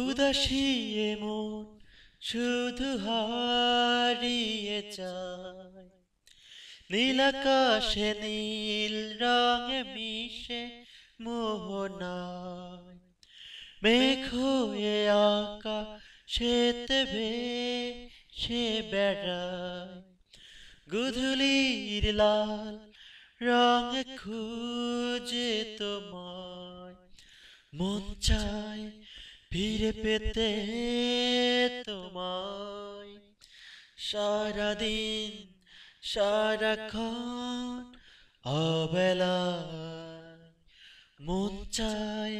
উদাসী মন শুধু হারিয়ে চায় নীলাকাশে নীল রঙে মিশে মোহনায় মেঘ হয়ে আঁকা সেতে সে বেড়ায় গুধুলির লাল রঙ খুঁজে তোমায় মন চায় ফিরে পেতে তোমায় সারাদিন সারাক্ষণ অবেলা মন চায়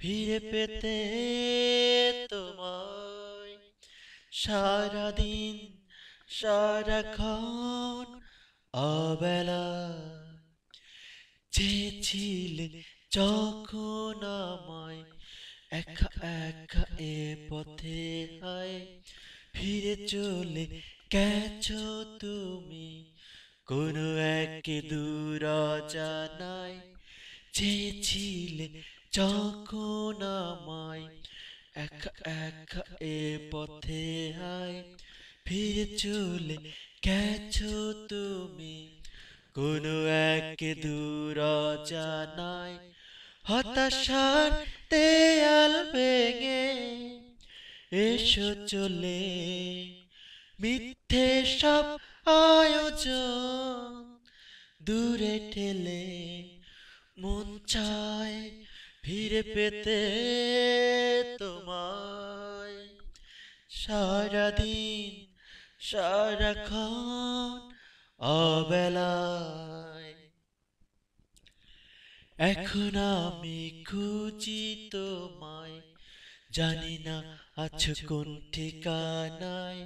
ফিরে পেতে তোমায় সারাদিন সারাক্ষণ অবেলা চেয়েছিলে যখন আমায় একা একা এ পথে হয় ফিরে চলে গেছো তুমি কোন এক দূর জানাই চেয়েছিলে যখন আমায় একা একা এ পথে হয় ফিরে চলে গেছো তুমি কোন এক দূর জানাই হতাশার তেয়াল ভেঙে এসো চলে মিথ্যে সব আয়োজন দূরে ঠেলে মন চায় ফিরে পেতে তোমায় সারাদিন সারাক্ষণ অবেলা এখন আমি খুঁজি তোমায় জানি না আছো কোন ঠিকানায়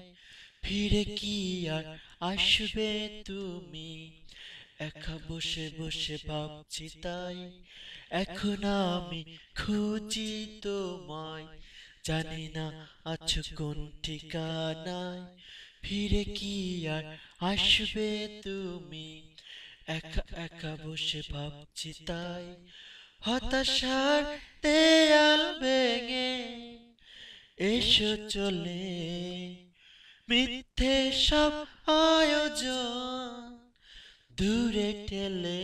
ফিরে কি আর আসবে তুমি একা বসে বসে ভাবছি তাই এখন আমি খুঁজি তোমায় জানি না আছো কোন ঠিকানায় ফিরে কি আর আসবে তুমি একা একা বসে ভাবছি তাই হতাশার দেয়াল ভেঙে এসো চলে মিথ্যে সব আয়োজন দূরে ঠেলে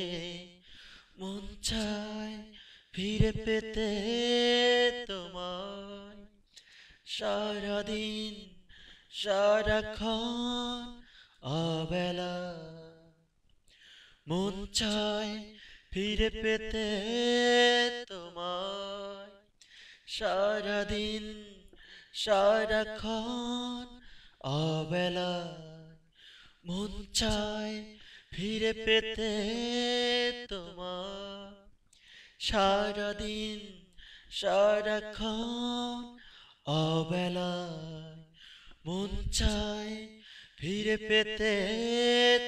মন চায় ফিরে পেতে তোমায় সারাদিন সারাক্ষণ অবেলা মন চায় ফিরে পেতে তোমায় সারাদিন সারাক্ষণ অবেলা মন চায় ফিরে পেতে তোমার সারাদিন সারাক্ষণ অবেলা মন চায় ফিরে পেতে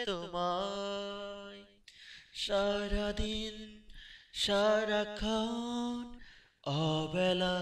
তোমার সারাদিন সারাক্ষণ অবেলা